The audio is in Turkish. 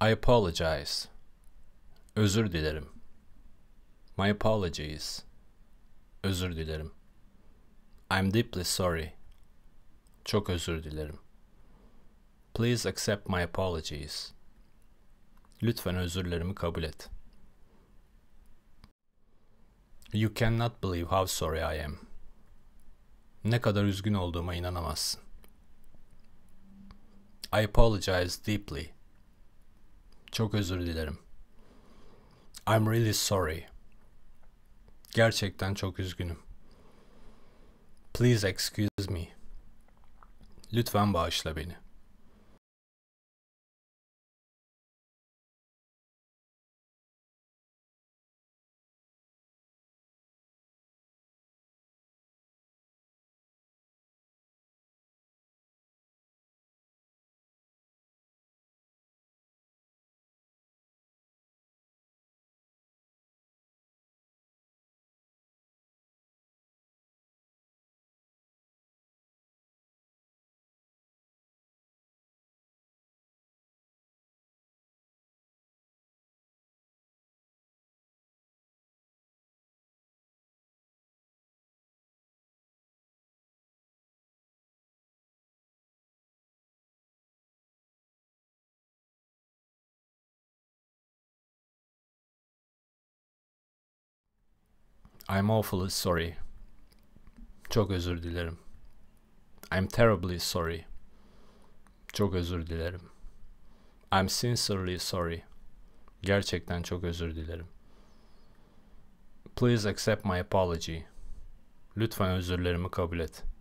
I apologize. Özür dilerim. My apologies. Özür dilerim. I'm deeply sorry. Çok özür dilerim. Please accept my apologies. Lütfen özürlerimi kabul et. You cannot believe how sorry I am. Ne kadar üzgün olduğuma inanamazsın. I apologize deeply. Çok özür dilerim. I'm really sorry. Gerçekten çok üzgünüm. Please excuse me. Lütfen bağışla beni. I'm awfully sorry. Çok özür dilerim. I'm terribly sorry. Çok özür dilerim. I'm sincerely sorry. Gerçekten çok özür dilerim. Please accept my apology. Lütfen özürlerimi kabul et.''